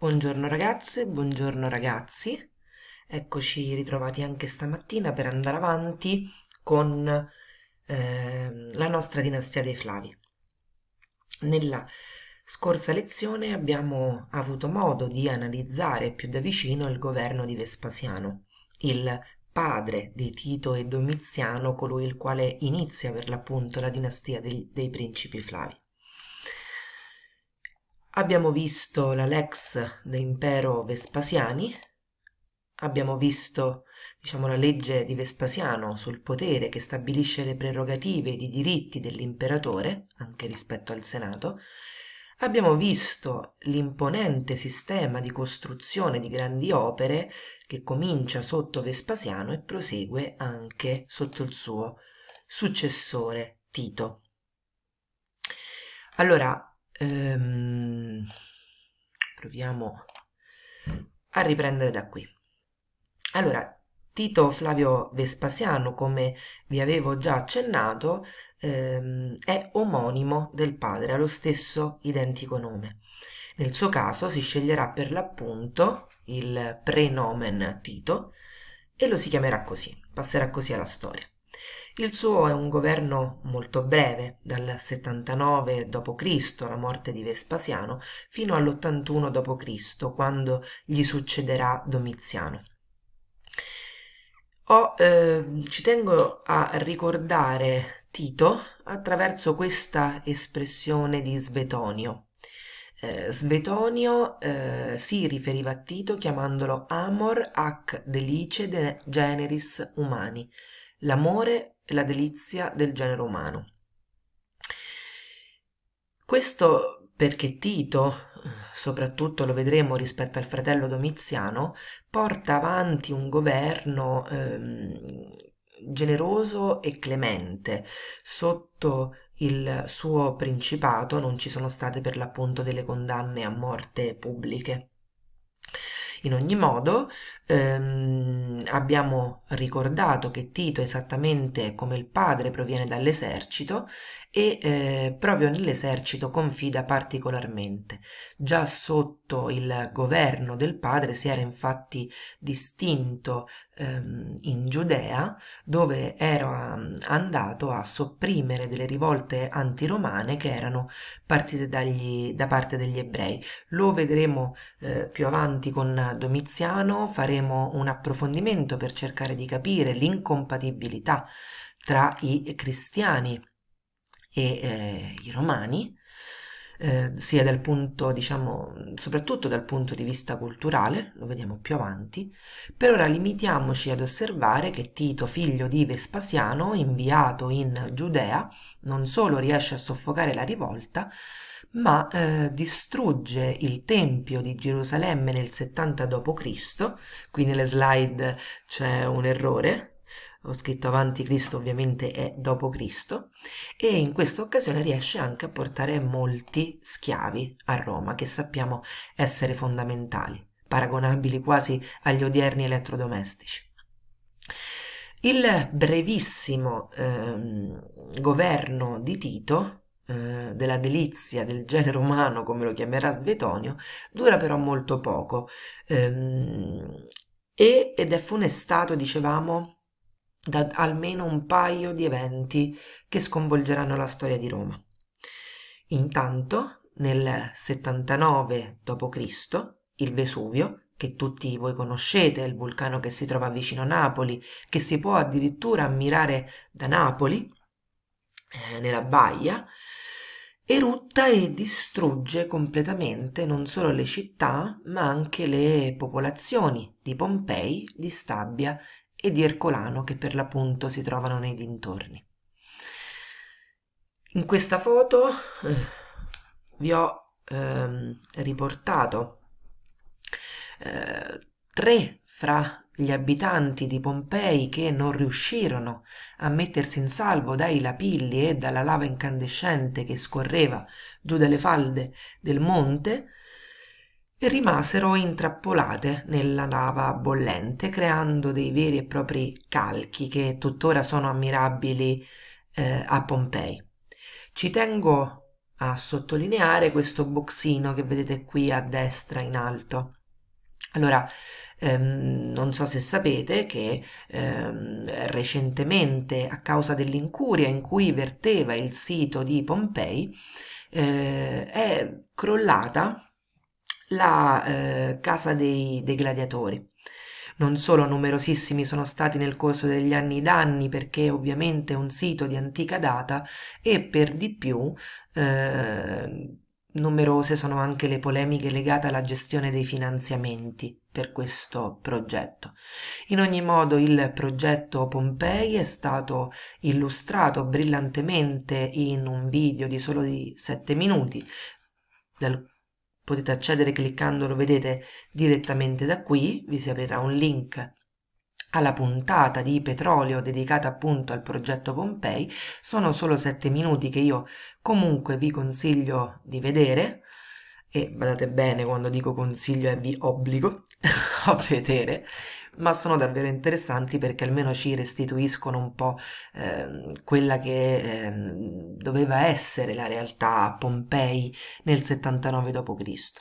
Buongiorno ragazze, buongiorno ragazzi. Eccoci ritrovati anche stamattina per andare avanti con eh, la nostra dinastia dei Flavi. Nella scorsa lezione abbiamo avuto modo di analizzare più da vicino il governo di Vespasiano, il padre di Tito e Domiziano, colui il quale inizia per l'appunto la dinastia dei, dei principi Flavi. Abbiamo visto la Lex dell'impero Vespasiani, abbiamo visto diciamo, la legge di Vespasiano sul potere che stabilisce le prerogative e i diritti dell'imperatore, anche rispetto al Senato, abbiamo visto l'imponente sistema di costruzione di grandi opere che comincia sotto Vespasiano e prosegue anche sotto il suo successore Tito. Allora, ehm, proviamo a riprendere da qui. Allora, Tito Flavio Vespasiano, come vi avevo già accennato, ehm, è omonimo del padre, ha lo stesso identico nome. Nel suo caso si sceglierà per l'appunto il prenomen Tito e lo si chiamerà così, passerà così alla storia. Il suo è un governo molto breve, dal 79 d.C., la morte di Vespasiano, fino all'81 d.C., quando gli succederà Domiziano. Oh, eh, ci tengo a ricordare Tito attraverso questa espressione di Svetonio. Eh, Svetonio eh, si riferiva a Tito chiamandolo amor ac delice de generis humani, l'amore e la delizia del genere umano. Questo perché Tito, soprattutto lo vedremo rispetto al fratello Domiziano, porta avanti un governo ehm, generoso e clemente. Sotto il suo principato non ci sono state per l'appunto delle condanne a morte pubbliche. In ogni modo, ehm, abbiamo ricordato che Tito, esattamente come il padre, proviene dall'esercito e eh, proprio nell'esercito confida particolarmente. Già sotto il governo del padre si era infatti distinto ehm, in Giudea, dove era mm, andato a sopprimere delle rivolte antiromane che erano partite dagli, da parte degli ebrei. Lo vedremo eh, più avanti con Domiziano, faremo un approfondimento per cercare di capire l'incompatibilità tra i cristiani e eh, i romani, eh, sia dal punto, diciamo, soprattutto dal punto di vista culturale, lo vediamo più avanti. Per ora limitiamoci ad osservare che Tito, figlio di Vespasiano, inviato in Giudea, non solo riesce a soffocare la rivolta, ma eh, distrugge il Tempio di Gerusalemme nel 70 d.C. Qui nelle slide c'è un errore, ho scritto avanti Cristo ovviamente è dopo Cristo, e in questa occasione riesce anche a portare molti schiavi a Roma, che sappiamo essere fondamentali, paragonabili quasi agli odierni elettrodomestici. Il brevissimo ehm, governo di Tito, eh, della delizia del genere umano, come lo chiamerà Svetonio, dura però molto poco ehm, ed è funestato, dicevamo, da almeno un paio di eventi che sconvolgeranno la storia di Roma. Intanto, nel 79 d.C., il Vesuvio, che tutti voi conoscete, il vulcano che si trova vicino a Napoli, che si può addirittura ammirare da Napoli, eh, nella baia, erutta e distrugge completamente non solo le città, ma anche le popolazioni di Pompei, di Stabia e di Ercolano che per l'appunto si trovano nei dintorni. In questa foto eh, vi ho ehm, riportato eh, tre fra gli abitanti di Pompei che non riuscirono a mettersi in salvo dai lapilli e dalla lava incandescente che scorreva giù dalle falde del monte, rimasero intrappolate nella lava bollente, creando dei veri e propri calchi che tuttora sono ammirabili eh, a Pompei. Ci tengo a sottolineare questo boxino che vedete qui a destra in alto. Allora, ehm, non so se sapete che ehm, recentemente, a causa dell'incuria in cui verteva il sito di Pompei, eh, è crollata la eh, Casa dei, dei Gladiatori. Non solo numerosissimi sono stati nel corso degli anni danni perché ovviamente è un sito di antica data e per di più eh, numerose sono anche le polemiche legate alla gestione dei finanziamenti per questo progetto. In ogni modo il progetto Pompei è stato illustrato brillantemente in un video di solo di 7 minuti dal potete accedere cliccandolo, vedete, direttamente da qui, vi si aprirà un link alla puntata di petrolio dedicata appunto al progetto Pompei, sono solo 7 minuti che io comunque vi consiglio di vedere e badate bene quando dico consiglio e vi obbligo a vedere ma sono davvero interessanti perché almeno ci restituiscono un po' eh, quella che eh, doveva essere la realtà a Pompei nel 79 d.C.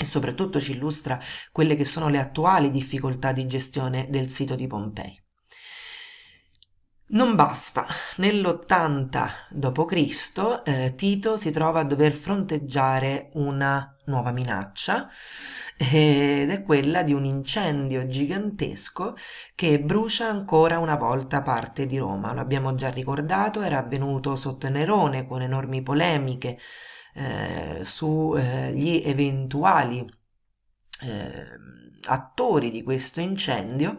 E soprattutto ci illustra quelle che sono le attuali difficoltà di gestione del sito di Pompei. Non basta. Nell'80 d.C. Eh, Tito si trova a dover fronteggiare una nuova minaccia ed è quella di un incendio gigantesco che brucia ancora una volta parte di Roma. Lo abbiamo già ricordato, era avvenuto sotto Nerone con enormi polemiche eh, sugli eh, eventuali eh, attori di questo incendio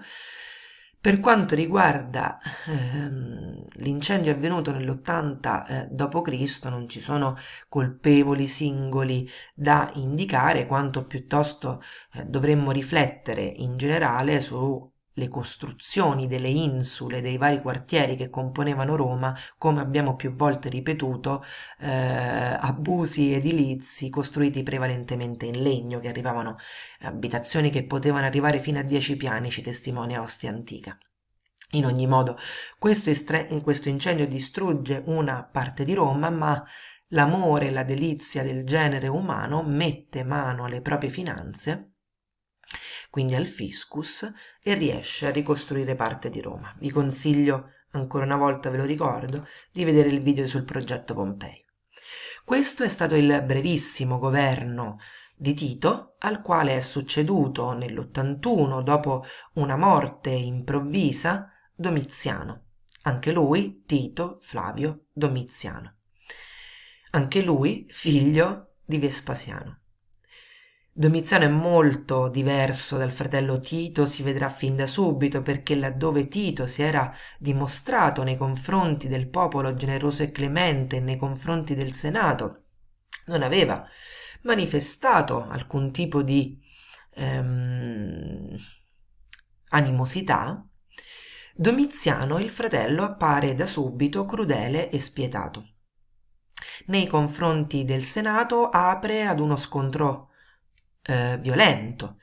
per quanto riguarda ehm, l'incendio avvenuto nell'80 eh, d.C., non ci sono colpevoli singoli da indicare, quanto piuttosto eh, dovremmo riflettere in generale su le costruzioni delle insule dei vari quartieri che componevano Roma, come abbiamo più volte ripetuto, eh, abusi edilizi costruiti prevalentemente in legno, che arrivavano eh, abitazioni che potevano arrivare fino a dieci piani, ci testimonia Ostia Antica. In ogni modo, questo, estre- questo incendio distrugge una parte di Roma, ma l'amore e la delizia del genere umano mette mano alle proprie finanze quindi al fiscus, e riesce a ricostruire parte di Roma. Vi consiglio, ancora una volta ve lo ricordo, di vedere il video sul progetto Pompei. Questo è stato il brevissimo governo di Tito, al quale è succeduto nell'81, dopo una morte improvvisa, Domiziano. Anche lui, Tito Flavio Domiziano. Anche lui figlio di Vespasiano. Domiziano è molto diverso dal fratello Tito, si vedrà fin da subito, perché laddove Tito si era dimostrato nei confronti del popolo generoso e clemente e nei confronti del Senato, non aveva manifestato alcun tipo di ehm, animosità, Domiziano, il fratello, appare da subito crudele e spietato. Nei confronti del Senato apre ad uno scontro eh, violento.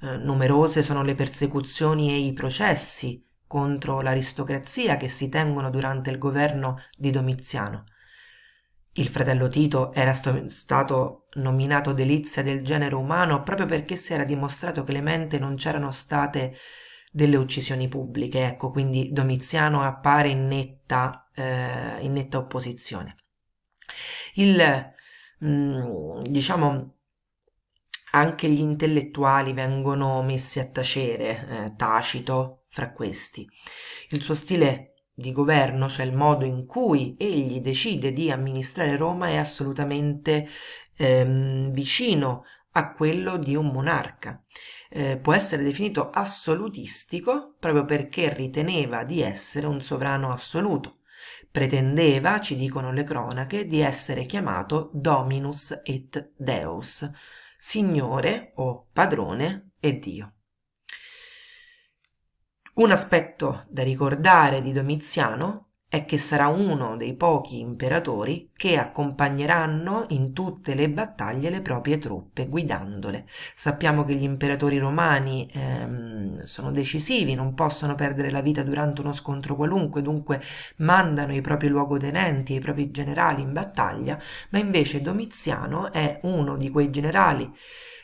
Eh, numerose sono le persecuzioni e i processi contro l'aristocrazia che si tengono durante il governo di Domiziano. Il fratello Tito era sto- stato nominato delizia del genere umano proprio perché si era dimostrato clemente le non c'erano state delle uccisioni pubbliche, ecco, quindi Domiziano appare in netta, eh, in netta opposizione. Il, mh, mm, diciamo, anche gli intellettuali vengono messi a tacere, eh, tacito fra questi. Il suo stile di governo, cioè il modo in cui egli decide di amministrare Roma, è assolutamente ehm, vicino a quello di un monarca. Eh, può essere definito assolutistico proprio perché riteneva di essere un sovrano assoluto. Pretendeva, ci dicono le cronache, di essere chiamato Dominus et Deus, Signore o padrone e Dio. Un aspetto da ricordare di Domiziano è che sarà uno dei pochi imperatori che accompagneranno in tutte le battaglie le proprie truppe, guidandole. Sappiamo che gli imperatori romani ehm, sono decisivi, non possono perdere la vita durante uno scontro qualunque, dunque mandano i propri luogotenenti, i propri generali in battaglia, ma invece Domiziano è uno di quei generali,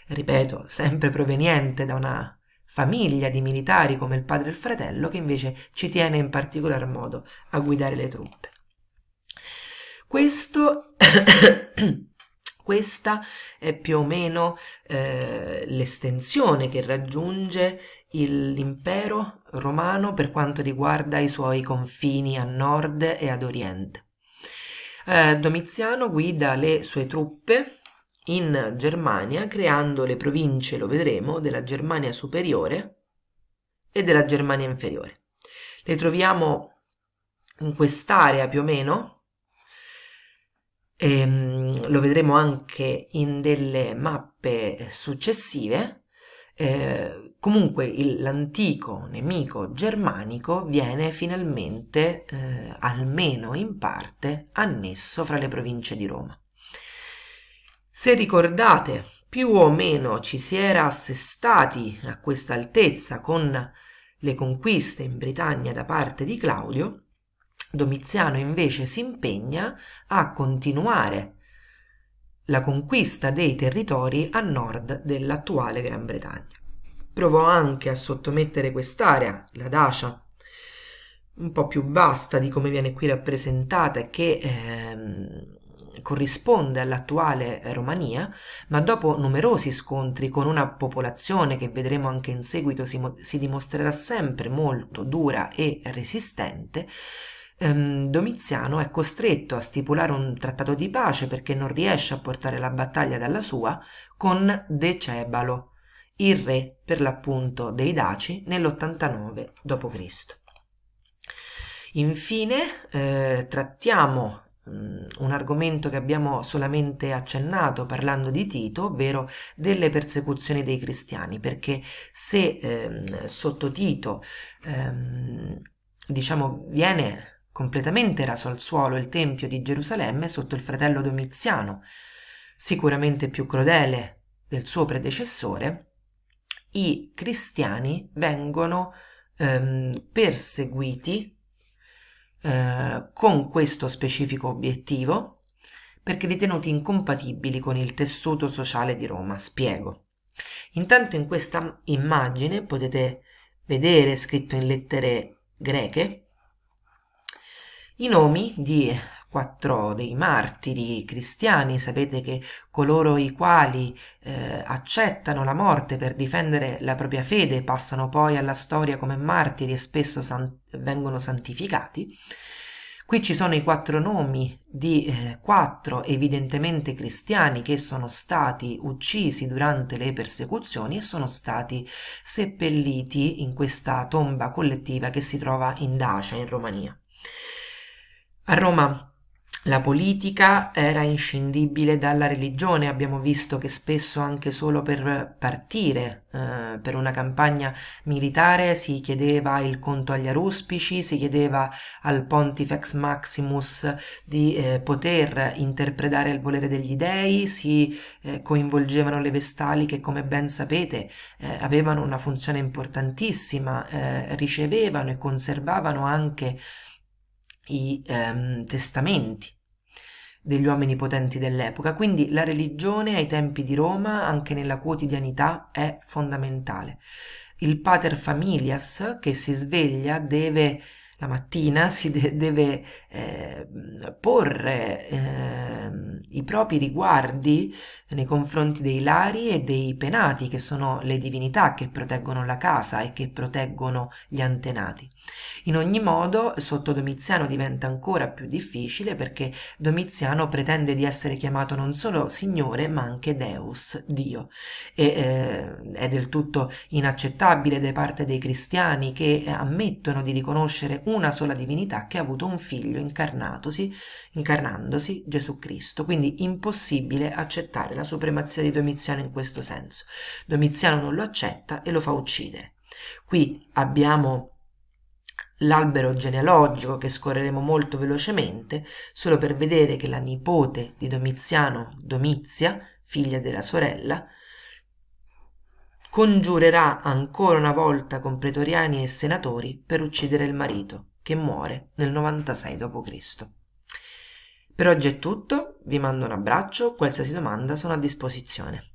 ripeto, sempre proveniente da una famiglia di militari come il padre e il fratello che invece ci tiene in particolar modo a guidare le truppe. Questo Questa è più o meno eh, l'estensione che raggiunge l'impero romano per quanto riguarda i suoi confini a nord e ad oriente. Eh, Domiziano guida le sue truppe in Germania creando le province, lo vedremo, della Germania superiore e della Germania inferiore. Le troviamo in quest'area più o meno, e, ehm, lo vedremo anche in delle mappe successive. Eh, comunque il, l'antico nemico germanico viene finalmente, eh, almeno in parte, annesso fra le province di Roma. Se ricordate, più o meno ci si era assestati a questa altezza con le conquiste in Britannia da parte di Claudio, Domiziano invece si impegna a continuare la conquista dei territori a nord dell'attuale Gran Bretagna. Provò anche a sottomettere quest'area, la Dacia, un po' più vasta di come viene qui rappresentata e che ehm, corrisponde all'attuale Romania, ma dopo numerosi scontri con una popolazione che vedremo anche in seguito si, mo- si dimostrerà sempre molto dura e resistente, ehm, Domiziano è costretto a stipulare un trattato di pace perché non riesce a portare la battaglia dalla sua con Decebalo, il re per l'appunto dei Daci nell'89 d.C. Infine eh, trattiamo Mm, un argomento che abbiamo solamente accennato parlando di Tito, ovvero delle persecuzioni dei cristiani, perché se ehm, sotto Tito ehm, diciamo viene completamente raso al suolo il Tempio di Gerusalemme sotto il fratello Domiziano, sicuramente più crudele del suo predecessore, i cristiani vengono ehm, perseguiti eh, con questo specifico obiettivo perché ritenuti incompatibili con il tessuto sociale di Roma. Spiego. Intanto in questa immagine potete vedere scritto in lettere greche i nomi di quattro dei martiri cristiani, sapete che coloro i quali eh, accettano la morte per difendere la propria fede passano poi alla storia come martiri e spesso san- vengono santificati. Qui ci sono i quattro nomi di eh, quattro evidentemente cristiani che sono stati uccisi durante le persecuzioni e sono stati seppelliti in questa tomba collettiva che si trova in Dacia, in Romania. A Roma la politica era inscindibile dalla religione, abbiamo visto che spesso anche solo per partire eh, per una campagna militare si chiedeva il conto agli aruspici, si chiedeva al Pontifex Maximus di eh, poter interpretare il volere degli dei, si eh, coinvolgevano le vestali che come ben sapete eh, avevano una funzione importantissima, eh, ricevevano e conservavano anche i ehm, testamenti degli uomini potenti dell'epoca, quindi la religione ai tempi di Roma, anche nella quotidianità, è fondamentale. Il pater familias che si sveglia deve la mattina si de- deve eh, porre eh, i propri riguardi nei confronti dei lari e dei penati, che sono le divinità che proteggono la casa e che proteggono gli antenati. In ogni modo, sotto Domiziano diventa ancora più difficile perché Domiziano pretende di essere chiamato non solo Signore, ma anche Deus, Dio. E, eh, è del tutto inaccettabile da parte dei cristiani che eh, ammettono di riconoscere una sola divinità che ha avuto un figlio incarnatosi, incarnandosi, Gesù Cristo, quindi impossibile accettare la supremazia di Domiziano in questo senso. Domiziano non lo accetta e lo fa uccidere. Qui abbiamo l'albero genealogico che scorreremo molto velocemente, solo per vedere che la nipote di Domiziano, Domizia, figlia della sorella, congiurerà ancora una volta con pretoriani e senatori per uccidere il marito, che muore nel 96 d.C. Per oggi è tutto, vi mando un abbraccio, qualsiasi domanda sono a disposizione.